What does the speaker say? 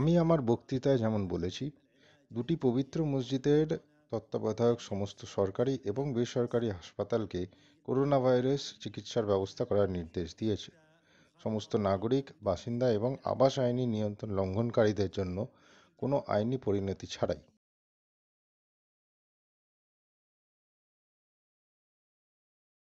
আমি আমার বক্তৃতায় যেমন বলেছি দুটি পবিত্র মসজিদের তত্ত্বাবধায়ক সমস্ত সরকারি এবং বেসরকারি হাসপাতালকে করোনা ভাইরাস চিকিৎসার ব্যবস্থা করার নির্দেশ দিয়েছে সমস্ত নাগরিক বাসিন্দা এবং আবাস আইনি নিয়ন্ত্রণ লঙ্ঘনকারীদের জন্য কোনো আইনি পরিণতি ছাড়াই